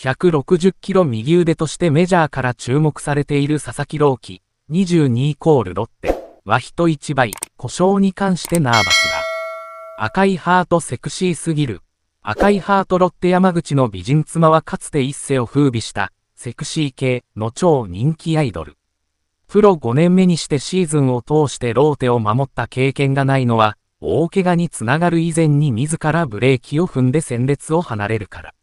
160キロ右腕としてメジャーから注目されている佐々木朗希、22イコールロッテ、は人一倍、故障に関してナーバスだ。赤いハートセクシーすぎる。赤いハートロッテ山口の美人妻はかつて一世を風靡した、セクシー系の超人気アイドル。プロ5年目にしてシーズンを通してローテを守った経験がないのは、大怪我につながる以前に自らブレーキを踏んで戦列を離れるから。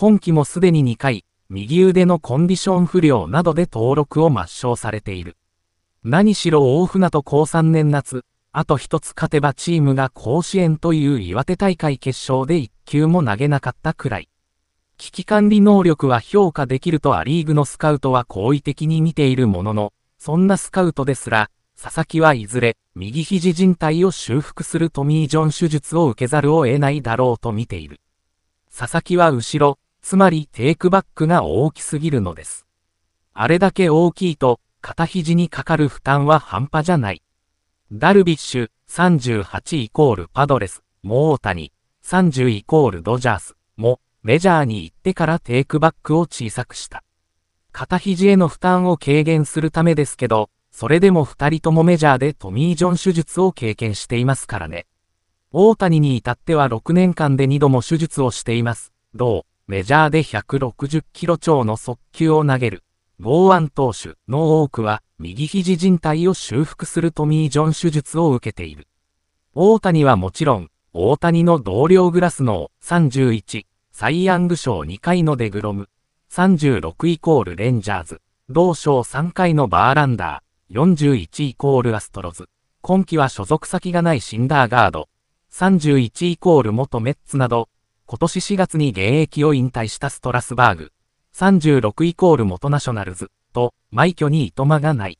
今季もすでに2回、右腕のコンディション不良などで登録を抹消されている。何しろ大船と高3年夏、あと一つ勝てばチームが甲子園という岩手大会決勝で1球も投げなかったくらい。危機管理能力は評価できるとア・リーグのスカウトは好意的に見ているものの、そんなスカウトですら、佐々木はいずれ、右肘靭帯を修復するトミー・ジョン手術を受けざるを得ないだろうと見ている。佐々木は後ろ、つまりテイクバックが大きすぎるのです。あれだけ大きいと、肩肘にかかる負担は半端じゃない。ダルビッシュ、38イコールパドレス、も大谷、30イコールドジャース、も、メジャーに行ってからテイクバックを小さくした。肩肘への負担を軽減するためですけど、それでも2人ともメジャーでトミー・ジョン手術を経験していますからね。大谷に至っては6年間で2度も手術をしています。どうメジャーで160キロ超の速球を投げる、剛腕投手の多くは、右肘靭帯を修復するトミー・ジョン手術を受けている。大谷はもちろん、大谷の同僚グラスノー31、サイ・ヤング賞2回のデグロム、36イコールレンジャーズ、同賞3回のバーランダー、41イコールアストロズ、今季は所属先がないシンダーガード、31イコール元メッツなど、今年4月に現役を引退したストラスバーグ、36イコール元ナショナルズ、と、枚挙にいとまがない。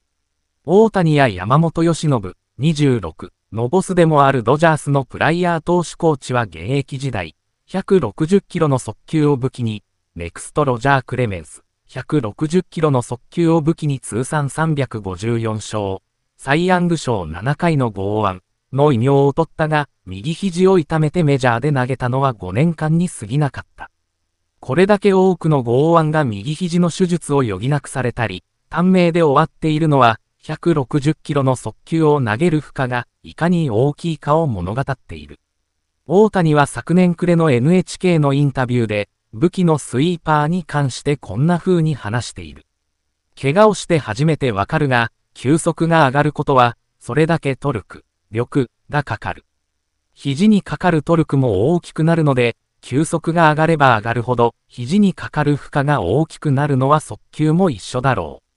大谷や山本由伸、26、のボスでもあるドジャースのプライヤー投手コーチは現役時代、160キロの速球を武器に、ネクストロジャー・クレメンス、160キロの速球を武器に通算354勝、サイ・ヤング賞7回の剛腕、の異名を取ったが、右肘を痛めてメジャーで投げたのは5年間に過ぎなかった。これだけ多くの剛腕が右肘の手術を余儀なくされたり、短命で終わっているのは、160キロの速球を投げる負荷がいかに大きいかを物語っている。大谷は昨年暮れの NHK のインタビューで、武器のスイーパーに関してこんな風に話している。怪我をして初めてわかるが、球速が上がることは、それだけトルク。力がかかる。肘にかかるトルクも大きくなるので、球速が上がれば上がるほど、肘にかかる負荷が大きくなるのは速球も一緒だろう。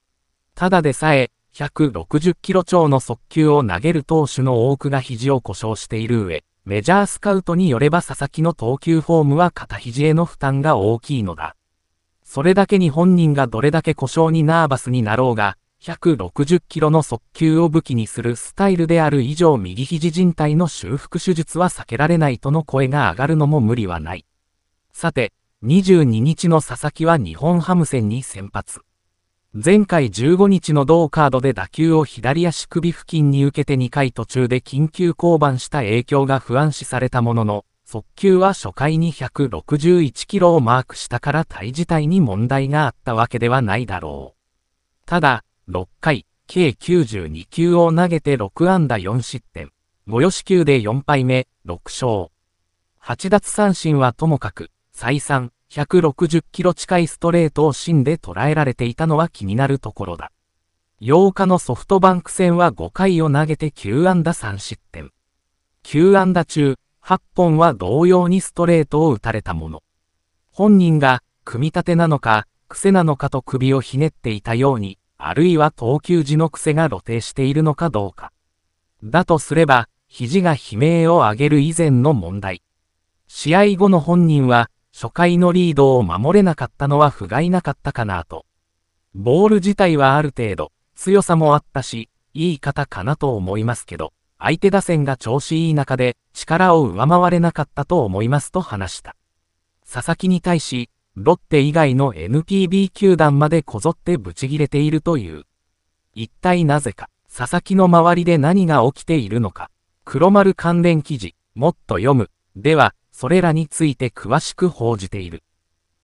ただでさえ、160キロ超の速球を投げる投手の多くが肘を故障している上、メジャースカウトによれば佐々木の投球フォームは肩肘への負担が大きいのだ。それだけに本人がどれだけ故障にナーバスになろうが、160キロの速球を武器にするスタイルである以上右肘靭帯の修復手術は避けられないとの声が上がるのも無理はない。さて、22日の佐々木は日本ハム戦に先発。前回15日の同カードで打球を左足首付近に受けて2回途中で緊急降板した影響が不安視されたものの、速球は初回に161キロをマークしたから体自体に問題があったわけではないだろう。ただ、6回、計92球を投げて6安打4失点、5四球で4敗目、6勝。8奪三振はともかく、再三、160キロ近いストレートを芯で捉えられていたのは気になるところだ。8日のソフトバンク戦は5回を投げて9安打3失点。9安打中、8本は同様にストレートを打たれたもの。本人が、組み立てなのか、癖なのかと首をひねっていたように、あるいは投球時の癖が露呈しているのかどうか。だとすれば、肘が悲鳴を上げる以前の問題。試合後の本人は、初回のリードを守れなかったのは不甲斐なかったかなと。ボール自体はある程度、強さもあったし、いい方かなと思いますけど、相手打線が調子いい中で力を上回れなかったと思いますと話した。佐々木に対し、ロッテ以外の NPB 球団までこぞってブチギレているという。一体なぜか、佐々木の周りで何が起きているのか。黒丸関連記事、もっと読む、では、それらについて詳しく報じている。